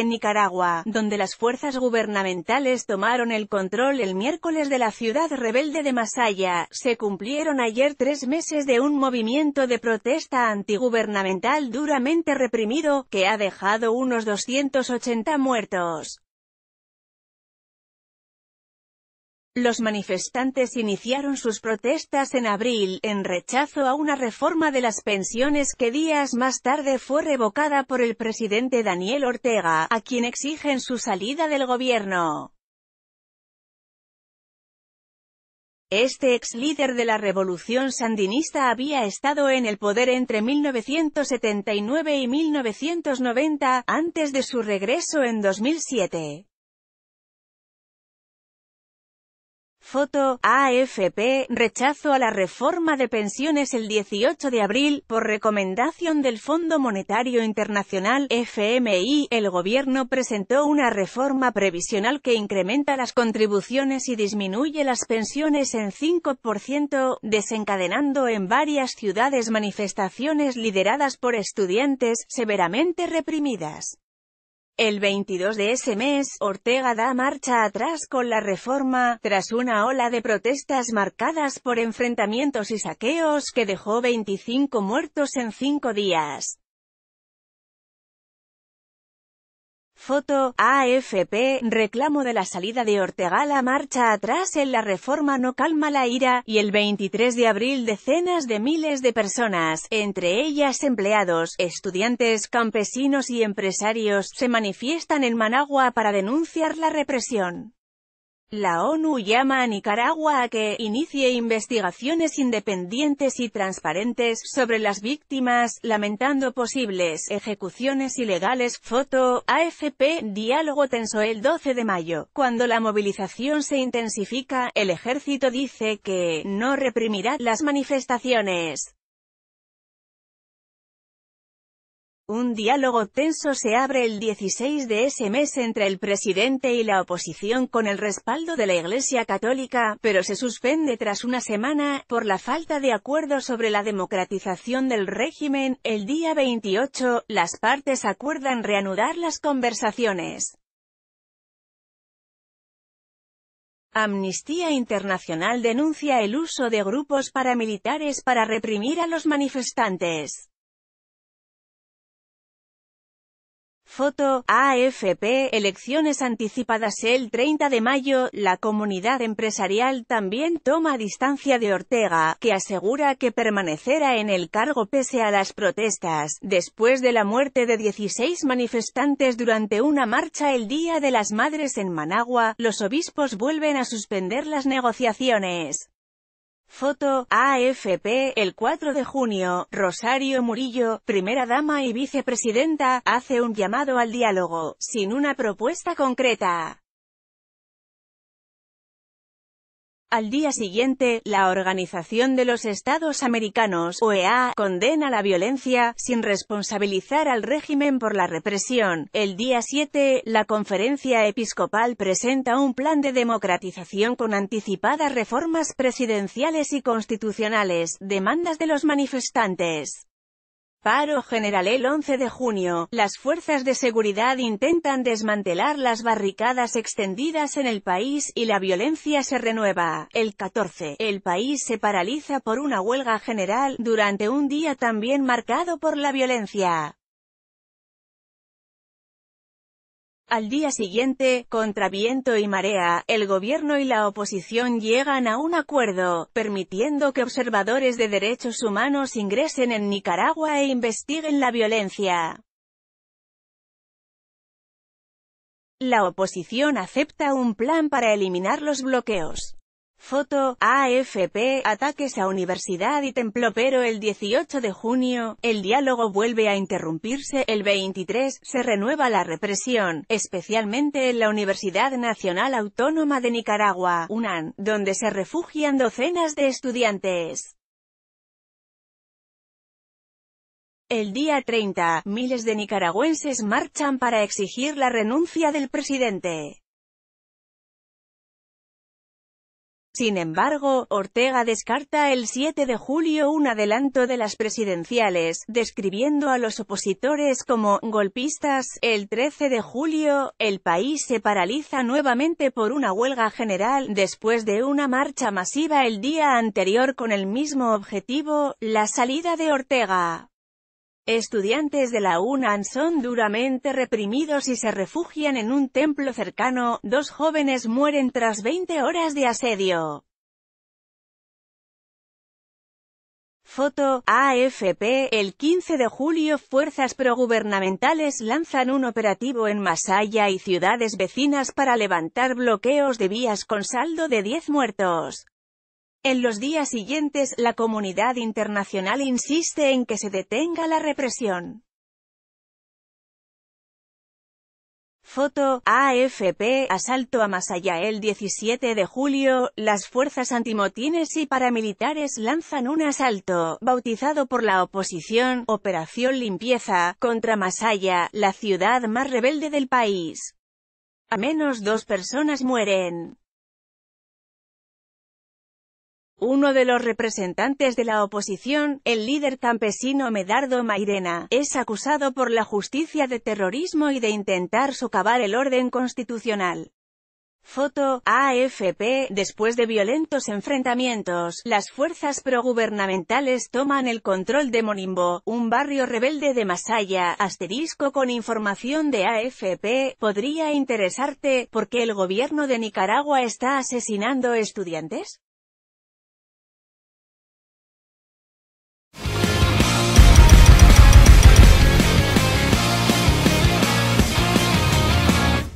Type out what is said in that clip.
en Nicaragua, donde las fuerzas gubernamentales tomaron el control el miércoles de la ciudad rebelde de Masaya, se cumplieron ayer tres meses de un movimiento de protesta antigubernamental duramente reprimido, que ha dejado unos 280 muertos. Los manifestantes iniciaron sus protestas en abril, en rechazo a una reforma de las pensiones que días más tarde fue revocada por el presidente Daniel Ortega, a quien exigen su salida del gobierno. Este ex líder de la revolución sandinista había estado en el poder entre 1979 y 1990, antes de su regreso en 2007. Foto, AFP, rechazo a la reforma de pensiones el 18 de abril, por recomendación del Fondo Monetario Internacional, FMI, el gobierno presentó una reforma previsional que incrementa las contribuciones y disminuye las pensiones en 5%, desencadenando en varias ciudades manifestaciones lideradas por estudiantes, severamente reprimidas. El 22 de ese mes, Ortega da marcha atrás con la reforma, tras una ola de protestas marcadas por enfrentamientos y saqueos que dejó 25 muertos en cinco días. Foto, AFP, reclamo de la salida de Ortega la marcha atrás en la reforma no calma la ira, y el 23 de abril decenas de miles de personas, entre ellas empleados, estudiantes, campesinos y empresarios, se manifiestan en Managua para denunciar la represión. La ONU llama a Nicaragua a que inicie investigaciones independientes y transparentes sobre las víctimas, lamentando posibles ejecuciones ilegales. Foto, AFP, diálogo tenso el 12 de mayo. Cuando la movilización se intensifica, el ejército dice que no reprimirá las manifestaciones. Un diálogo tenso se abre el 16 de ese mes entre el presidente y la oposición con el respaldo de la Iglesia Católica, pero se suspende tras una semana, por la falta de acuerdo sobre la democratización del régimen. El día 28, las partes acuerdan reanudar las conversaciones. Amnistía Internacional denuncia el uso de grupos paramilitares para reprimir a los manifestantes. Foto, AFP, elecciones anticipadas el 30 de mayo, la comunidad empresarial también toma distancia de Ortega, que asegura que permanecerá en el cargo pese a las protestas, después de la muerte de 16 manifestantes durante una marcha el Día de las Madres en Managua, los obispos vuelven a suspender las negociaciones. Foto, AFP, el 4 de junio, Rosario Murillo, primera dama y vicepresidenta, hace un llamado al diálogo, sin una propuesta concreta. Al día siguiente, la Organización de los Estados Americanos, OEA, condena la violencia, sin responsabilizar al régimen por la represión. El día 7, la Conferencia Episcopal presenta un plan de democratización con anticipadas reformas presidenciales y constitucionales, demandas de los manifestantes. Paro general el 11 de junio, las fuerzas de seguridad intentan desmantelar las barricadas extendidas en el país y la violencia se renueva. El 14, el país se paraliza por una huelga general, durante un día también marcado por la violencia. Al día siguiente, contra viento y marea, el gobierno y la oposición llegan a un acuerdo, permitiendo que observadores de derechos humanos ingresen en Nicaragua e investiguen la violencia. La oposición acepta un plan para eliminar los bloqueos. Foto, AFP, ataques a universidad y templo pero el 18 de junio, el diálogo vuelve a interrumpirse, el 23, se renueva la represión, especialmente en la Universidad Nacional Autónoma de Nicaragua, UNAN, donde se refugian docenas de estudiantes. El día 30, miles de nicaragüenses marchan para exigir la renuncia del presidente. Sin embargo, Ortega descarta el 7 de julio un adelanto de las presidenciales, describiendo a los opositores como «golpistas». El 13 de julio, el país se paraliza nuevamente por una huelga general, después de una marcha masiva el día anterior con el mismo objetivo, la salida de Ortega. Estudiantes de la UNAN son duramente reprimidos y se refugian en un templo cercano, dos jóvenes mueren tras 20 horas de asedio. Foto, AFP, el 15 de julio fuerzas progubernamentales lanzan un operativo en Masaya y ciudades vecinas para levantar bloqueos de vías con saldo de 10 muertos. En los días siguientes, la comunidad internacional insiste en que se detenga la represión. Foto, AFP, asalto a Masaya el 17 de julio, las fuerzas antimotines y paramilitares lanzan un asalto, bautizado por la oposición, Operación Limpieza, contra Masaya, la ciudad más rebelde del país. A menos dos personas mueren. Uno de los representantes de la oposición, el líder campesino Medardo Mairena, es acusado por la justicia de terrorismo y de intentar socavar el orden constitucional. Foto, AFP, después de violentos enfrentamientos, las fuerzas progubernamentales toman el control de Monimbo, un barrio rebelde de Masaya, asterisco con información de AFP, podría interesarte, por qué el gobierno de Nicaragua está asesinando estudiantes?